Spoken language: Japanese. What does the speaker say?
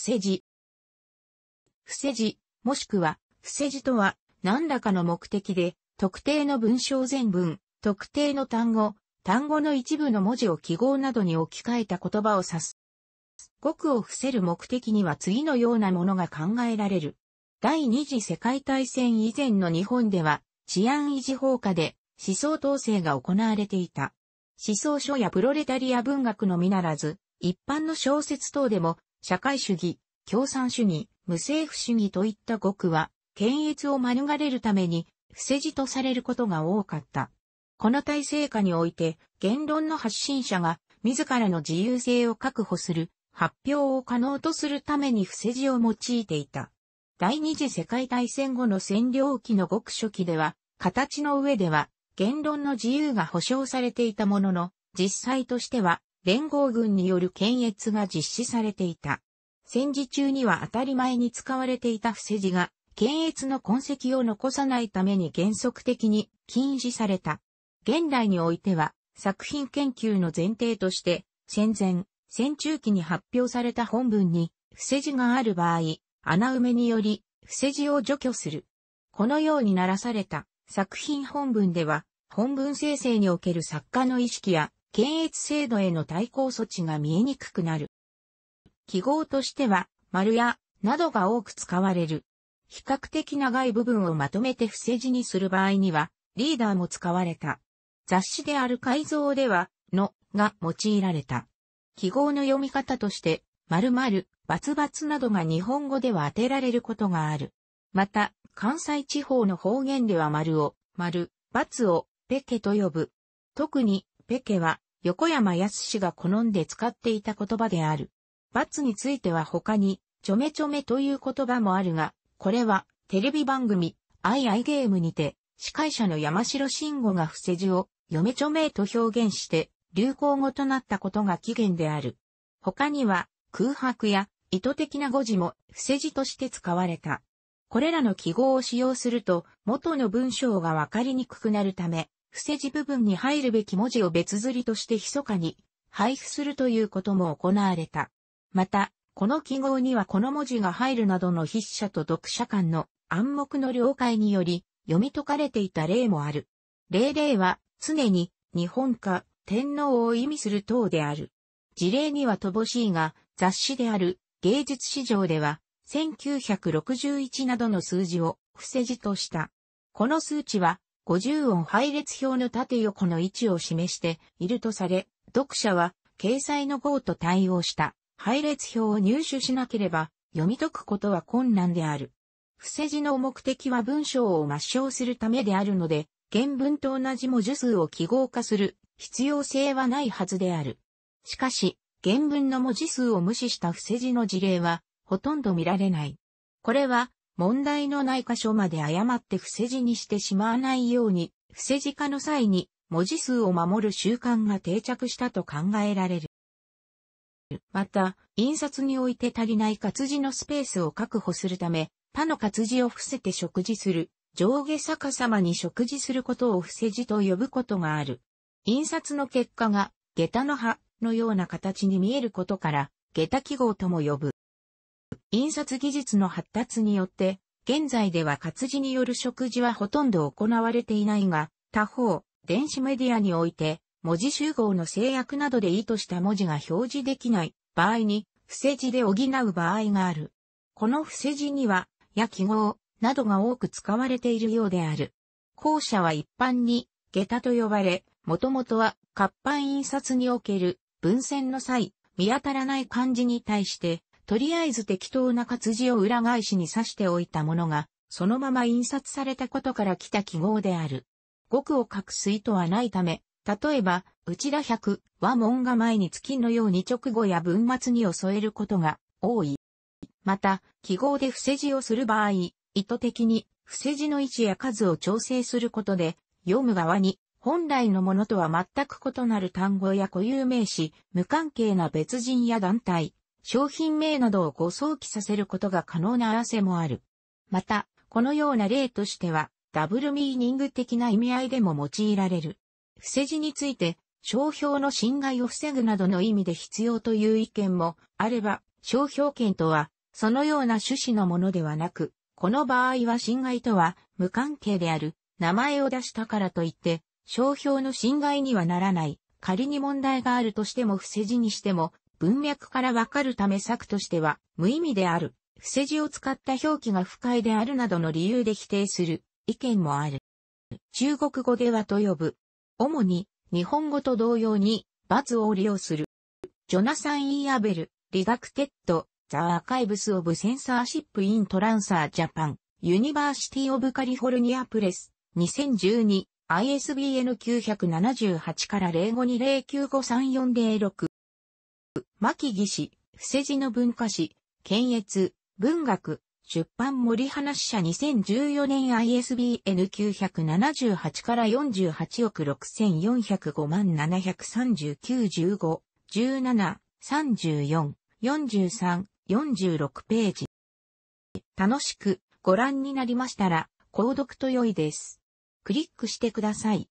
伏せ字。伏せ字、もしくは、伏せ字とは、何らかの目的で、特定の文章全文、特定の単語、単語の一部の文字を記号などに置き換えた言葉を指す。語句を伏せる目的には次のようなものが考えられる。第二次世界大戦以前の日本では、治安維持法下で思想統制が行われていた。思想書やプロレタリア文学のみならず、一般の小説等でも社会主義、共産主義、無政府主義といった語句は、検閲を免れるために、不世辞とされることが多かった。この体制下において、言論の発信者が、自らの自由性を確保する、発表を可能とするために不世辞を用いていた。第二次世界大戦後の占領期の極初期では、形の上では、言論の自由が保障されていたものの、実際としては、連合軍による検閲が実施されていた。戦時中には当たり前に使われていた伏せ字が、検閲の痕跡を残さないために原則的に禁止された。現代においては、作品研究の前提として、戦前、戦中期に発表された本文に、伏せ字がある場合、穴埋めにより、伏せ字を除去する。このようにならされた作品本文では、本文生成における作家の意識や検閲制度への対抗措置が見えにくくなる。記号としては、丸や、などが多く使われる。比較的長い部分をまとめて伏せ字にする場合には、リーダーも使われた。雑誌である改造では、の、が用いられた。記号の読み方として、〇〇、バツバツなどが日本語では当てられることがある。また、関西地方の方言では丸を、丸、×を、ペケと呼ぶ。特に、ペケは、横山康が好んで使っていた言葉である。罰については他に、ちょめちょめという言葉もあるが、これは、テレビ番組、アイアイゲームにて、司会者の山城慎吾が伏せ字を、嫁ちょめと表現して、流行語となったことが起源である。他には、空白や意図的な語字も伏せ字として使われた。これらの記号を使用すると、元の文章がわかりにくくなるため、伏せ字部分に入るべき文字を別刷りとして密かに配布するということも行われた。また、この記号にはこの文字が入るなどの筆者と読者間の暗黙の了解により読み解かれていた例もある。例例は常に日本か天皇を意味する等である。事例には乏しいが雑誌である芸術史上では1961などの数字を伏せ字とした。この数値は50音配列表の縦横の位置を示しているとされ、読者は掲載の号と対応した配列表を入手しなければ読み解くことは困難である。伏せ字の目的は文章を抹消するためであるので、原文と同じ文字数を記号化する必要性はないはずである。しかし、原文の文字数を無視した伏せ字の事例はほとんど見られない。これは問題のない箇所まで誤って伏せ字にしてしまわないように、伏せ字化の際に文字数を守る習慣が定着したと考えられる。また、印刷において足りない活字のスペースを確保するため、他の活字を伏せて食事する、上下逆さまに食事することを伏せ字と呼ぶことがある。印刷の結果が、下駄の葉のような形に見えることから、下駄記号とも呼ぶ。印刷技術の発達によって、現在では活字による食事はほとんど行われていないが、他方、電子メディアにおいて、文字集合の制約などで意図した文字が表示できない場合に、伏せ字で補う場合がある。この伏せ字には、や記号などが多く使われているようである。後者は一般に、下駄と呼ばれ、もともとは活版印刷における文線の際、見当たらない漢字に対して、とりあえず適当な活字を裏返しに刺しておいたものが、そのまま印刷されたことから来た記号である。語句を隠す意図はないため、例えば、内田百は門が前に月のように直後や文末に襲添えることが多い。また、記号で伏せ字をする場合、意図的に伏せ字の位置や数を調整することで、読む側に本来のものとは全く異なる単語や固有名詞、無関係な別人や団体、商品名などを誤想起させることが可能な汗もある。また、このような例としては、ダブルミーニング的な意味合いでも用いられる。伏せ字について、商標の侵害を防ぐなどの意味で必要という意見もあれば、商標権とは、そのような趣旨のものではなく、この場合は侵害とは無関係である、名前を出したからといって、商標の侵害にはならない、仮に問題があるとしても伏せ字にしても、文脈からわかるため作としては無意味である、伏せ字を使った表記が不快であるなどの理由で否定する意見もある。中国語ではと呼ぶ。主に日本語と同様に罰を利用する。ジョナサン・イーアベル、リダクテッド、ザ・アーカイブス・オブ・センサーシップ・イン・トランサー・ジャパン、ユニバーシティ・オブ・カリフォルニア・プレス、2012、ISBN 978から05 0953406牧義氏、伏せ字の文化史、検閲、文学、出版森話社2014年 ISBN 978から48億6405万73915、17、34、43、46ページ。楽しくご覧になりましたら、購読と良いです。クリックしてください。